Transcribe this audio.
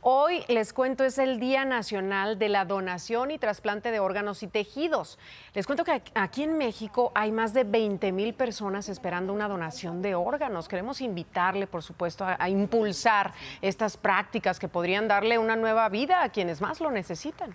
Hoy les cuento es el Día Nacional de la Donación y Trasplante de Órganos y Tejidos. Les cuento que aquí en México hay más de 20 mil personas esperando una donación de órganos. Queremos invitarle, por supuesto, a, impulsar estas prácticas que podrían darle una nueva vida a quienes más lo necesitan.